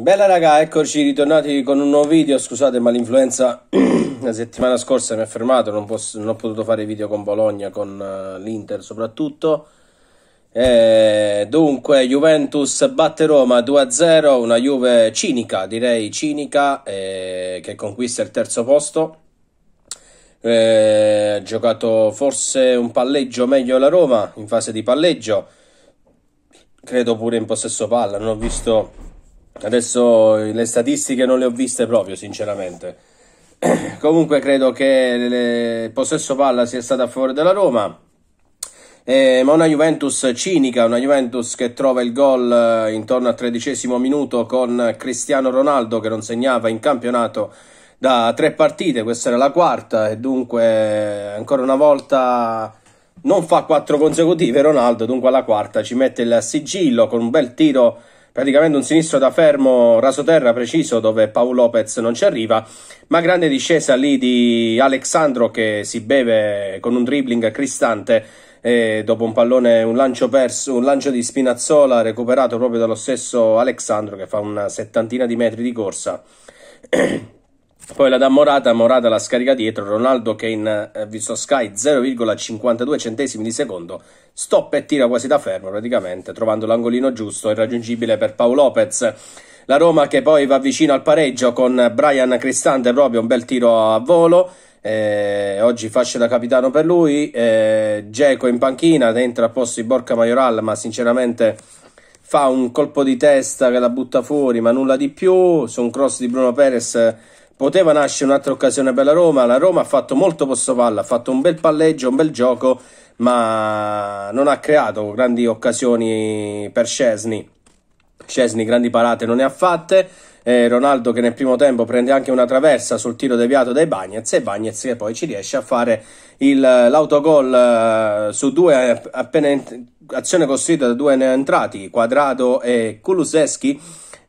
Bella raga, eccoci ritornati con un nuovo video, scusate ma l'influenza la settimana scorsa mi ha fermato, non, posso, non ho potuto fare video con Bologna, con uh, l'Inter soprattutto. E, eh, dunque, Juventus batte Roma 2-0, una Juve cinica, direi cinica, eh, che conquista il terzo posto. Eh, ha giocato forse un palleggio meglio la Roma in fase di palleggio, credo pure in possesso palla, non ho visto Adesso le statistiche non le ho viste proprio, sinceramente. Comunque credo che il possesso palla sia stato a favore della Roma. Eh, ma una Juventus cinica, una Juventus che trova il gol eh, intorno al tredicesimo minuto con Cristiano Ronaldo che non segnava in campionato da tre partite, questa era la quarta e dunque eh, ancora una volta non fa quattro consecutive Ronaldo, dunque alla quarta ci mette il sigillo con un bel tiro praticamente un sinistro da fermo rasoterra preciso dove Paul Lopez non ci arriva, ma grande discesa lì di Alexandro che si beve con un dribbling cristante e dopo un pallone, un lancio perso, un lancio di Spinazzola recuperato proprio dallo stesso Alexandro che fa una settantina di metri di corsa. Poi la dà Morata, Morata la scarica dietro, Ronaldo che in eh, visto Sky 0,52 centesimi di secondo, stop e tira quasi da fermo praticamente, trovando l'angolino giusto, irraggiungibile per Paolo Lopez. La Roma che poi va vicino al pareggio con Brian Cristante, proprio un bel tiro a volo. Eh, oggi fascia da capitano per lui. Eh, Geco in panchina, entra a posto di Borca Majoral, ma sinceramente fa un colpo di testa che la butta fuori, ma nulla di più. Su un cross di Bruno Perez poteva nascere un'altra occasione per la Roma. La Roma ha fatto molto posto palla, ha fatto un bel palleggio, un bel gioco, ma non ha creato grandi occasioni per Scesni. Scesni grandi parate non ne ha fatte. Eh, Ronaldo che nel primo tempo prende anche una traversa sul tiro deviato dai Bagnets e Bagnets che poi ci riesce a fare il, l'autogol eh, su due appena in, azione costruita da due entrati, Quadrato e Kuluseschi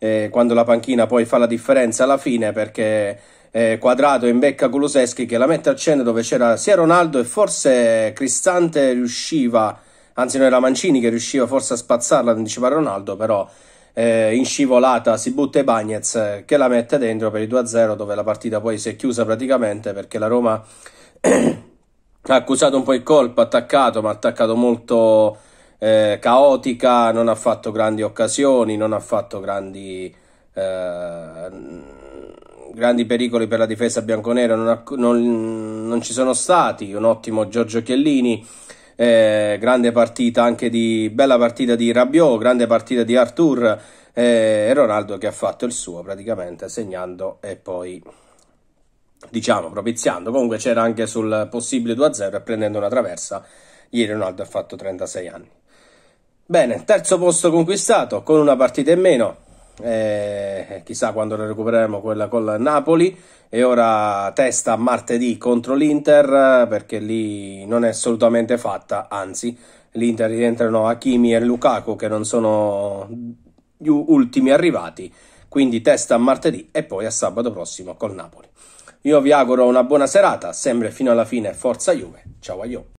eh, quando la panchina poi fa la differenza alla fine perché eh, Quadrato becca Kuluseschi che la mette al centro dove c'era sia Ronaldo e forse Cristante riusciva, anzi non era Mancini che riusciva forse a spazzarla, diceva Ronaldo, però eh, in scivolata si butta i Bagnez eh, che la mette dentro per il 2-0 dove la partita poi si è chiusa praticamente perché la Roma ha accusato un po' il colpo, attaccato, ma ha attaccato molto eh, caotica, non ha fatto grandi occasioni, non ha fatto grandi, eh, grandi pericoli per la difesa bianconera, non, ha, non, non, ci sono stati. Un ottimo Giorgio Chiellini, eh, grande partita anche di bella partita di Rabiot, grande partita di Artur eh, e Ronaldo che ha fatto il suo praticamente segnando e poi diciamo propiziando comunque c'era anche sul possibile 2-0 e prendendo una traversa ieri Ronaldo ha fatto 36 anni Bene, terzo posto conquistato con una partita in meno. Eh, chissà quando la recupereremo quella con Napoli e ora testa martedì contro l'Inter perché lì non è assolutamente fatta anzi l'Inter rientrano Hakimi e Lukaku che non sono gli ultimi arrivati quindi testa a martedì e poi a sabato prossimo col Napoli io vi auguro una buona serata sempre fino alla fine forza Juve ciao a io